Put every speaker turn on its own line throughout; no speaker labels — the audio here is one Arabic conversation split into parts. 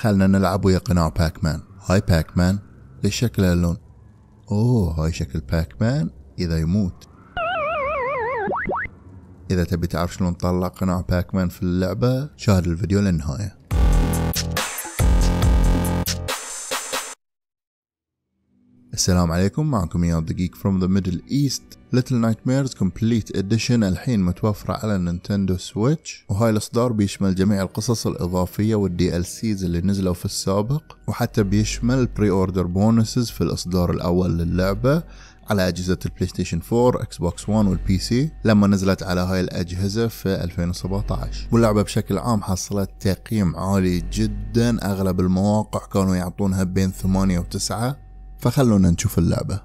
خلنا نلعب ويا قناع باك مان هاي باك مان ليش شكل اللون اوه هاي شكل باك مان اذا يموت اذا تبي تعرف شلون تطلع قناع باك مان في اللعبة شاهد الفيديو للنهاية السلام عليكم معكم يا دقيق فروم ذا ميدل ايست ليتل نايت ميرز كومبليت اديشن الحين متوفرة على نينتندو سويتش وهاي الاصدار بيشمل جميع القصص الاضافية والدي ال سيز اللي نزلوا في السابق وحتى بيشمل بري اوردر بونسز في الاصدار الاول للعبة على أجهزة البلاي ستيشن 4 اكس بوكس 1 والبي سي لما نزلت على هاي الأجهزة في 2017 واللعبة بشكل عام حصلت تقييم عالي جدا أغلب المواقع كانوا يعطونها بين 8 و 9 فخلونا نشوف اللعبة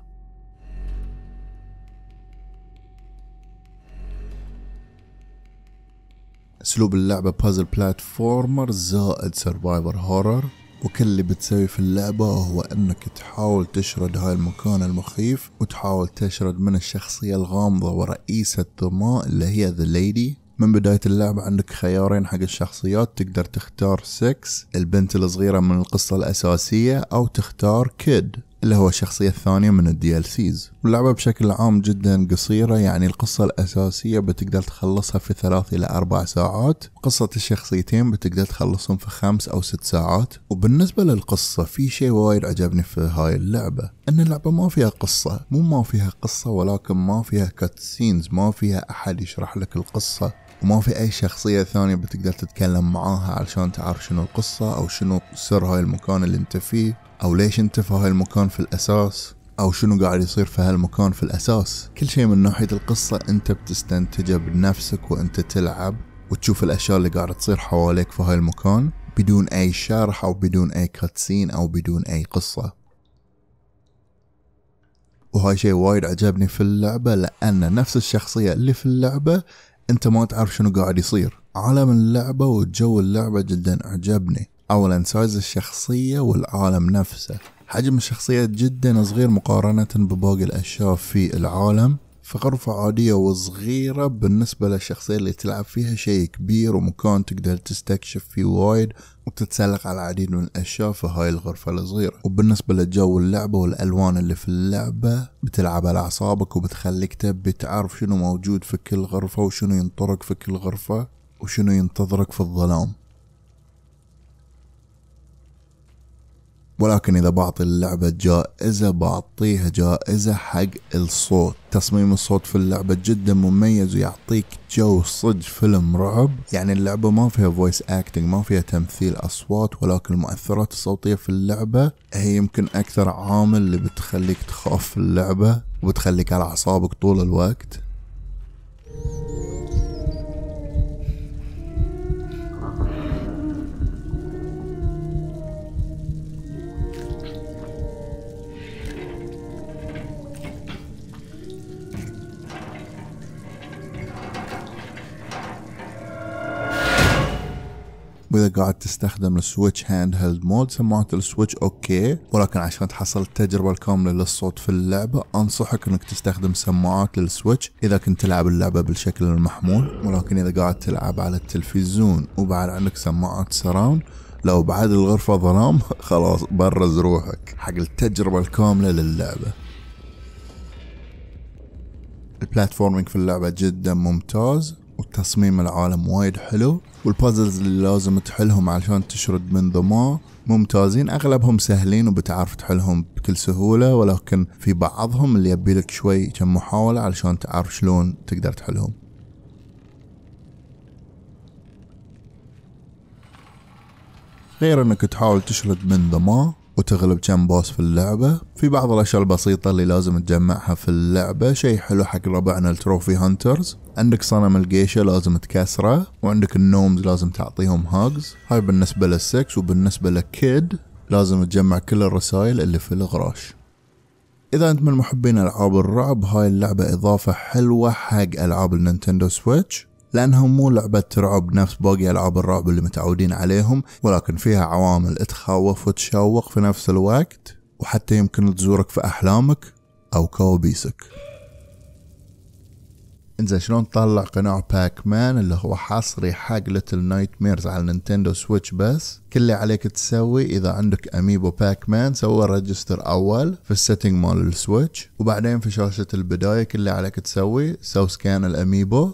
اسلوب اللعبة بازل بلاتفورمر زائد سرفايفر هورر وكل اللي بتسوي في اللعبة هو انك تحاول تشرد هاي المكان المخيف وتحاول تشرد من الشخصية الغامضة ورئيسة الظماء اللي هي ذا ليدي من بداية اللعبة عندك خيارين حق الشخصيات تقدر تختار سكس البنت الصغيرة من القصة الأساسية أو تختار كيد اللي هو الشخصية الثانية من الدي ال سيز واللعبة بشكل عام جدا قصيرة يعني القصة الأساسية بتقدر تخلصها في ثلاث إلى أربع ساعات قصة الشخصيتين بتقدر تخلصهم في خمس أو ست ساعات وبالنسبة للقصة في شيء وايد عجبني في هاي اللعبة أن اللعبة ما فيها قصة مو ما فيها قصة ولكن ما فيها كاتسينز ما فيها أحد يشرح لك القصة وما في أي شخصية ثانية بتقدر تتكلم معاها علشان تعرف شنو القصة أو شنو سر هاي المكان اللي انت فيه أو ليش انت في هاي المكان في الأساس أو شنو قاعد يصير في هالمكان في الأساس كل شيء من ناحية القصة انت بتستنتجه بنفسك وانت تلعب وتشوف الأشياء اللي قاعدة تصير حواليك في هاي المكان بدون أي شرح أو بدون أي كاتسين أو بدون أي قصة وهاي شيء وايد عجبني في اللعبة لأن نفس الشخصية اللي في اللعبة انت ما تعرف شنو قاعد يصير عالم اللعبة وجو اللعبة جدا اعجبني اولا سايز الشخصية والعالم نفسه حجم الشخصية جدا صغير مقارنة بباقي الاشياء في العالم في غرفة عادية وصغيرة بالنسبة للشخصية اللي تلعب فيها شيء كبير ومكان تقدر تستكشف فيه وايد وتتسلق على العديد من الأشياء في هاي الغرفة الصغيرة وبالنسبة لجو اللعبة والألوان اللي في اللعبة بتلعب على أعصابك وبتخليك تبي تعرف شنو موجود في كل غرفة وشنو ينطرك في كل غرفة وشنو ينتظرك في الظلام ولكن إذا بعطي اللعبة جائزة بعطيها جائزة حق الصوت تصميم الصوت في اللعبة جدا مميز ويعطيك جو صج فيلم رعب يعني اللعبة ما فيها فويس اكتنج ما فيها تمثيل أصوات ولكن المؤثرات الصوتية في اللعبة هي يمكن أكثر عامل اللي بتخليك تخاف في اللعبة وبتخليك على أعصابك طول الوقت واذا قاعد تستخدم السويتش هاند هيلد مود سماعة السويتش اوكي ولكن عشان تحصل التجربة الكاملة للصوت في اللعبة انصحك انك تستخدم سماعات للسويتش اذا كنت تلعب اللعبة بالشكل المحمول ولكن اذا قاعد تلعب على التلفزيون وبعد عندك سماعات سراوند لو بعد الغرفة ظلام خلاص برز روحك حق التجربة الكاملة للعبة البلاتفورمينج في اللعبة جدا ممتاز وتصميم العالم وايد حلو والبازلز اللي لازم تحلهم علشان تشرد من ذا ممتازين اغلبهم سهلين وبتعرف تحلهم بكل سهولة ولكن في بعضهم اللي يبيلك شوي كم محاولة علشان تعرف شلون تقدر تحلهم غير انك تحاول تشرد من ذا وتغلب كم بوس في اللعبة في بعض الأشياء البسيطة اللي لازم تجمعها في اللعبة شي حلو حق ربعنا التروفي هانترز عندك صنم الجيشة لازم تكسره وعندك النومز لازم تعطيهم هاجز هاي بالنسبة للسكس وبالنسبة للكيد لازم تجمع كل الرسائل اللي في الغراش إذا أنت من محبين ألعاب الرعب هاي اللعبة إضافة حلوة حق ألعاب النينتندو سويتش لأنها مو لعبة رعب نفس باقي ألعاب الرعب اللي متعودين عليهم ولكن فيها عوامل تخوف وتشوق في نفس الوقت وحتى يمكن تزورك في أحلامك أو كوابيسك انزين شلون تطلع قناع باك مان اللي هو حصري حق ليتل نايت ميرز على النينتندو سويتش بس كل اللي عليك تسوي اذا عندك اميبو باك مان سوي ريجستر اول في السيتنج مال السويتش وبعدين في شاشة البداية كل اللي عليك تسوي سو سكان الاميبو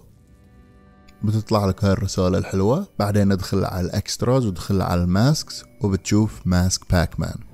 بتطلع لك هاي الرسالة الحلوة بعدين ادخل على الاكستراز وادخل على الماسكس وبتشوف ماسك باك مان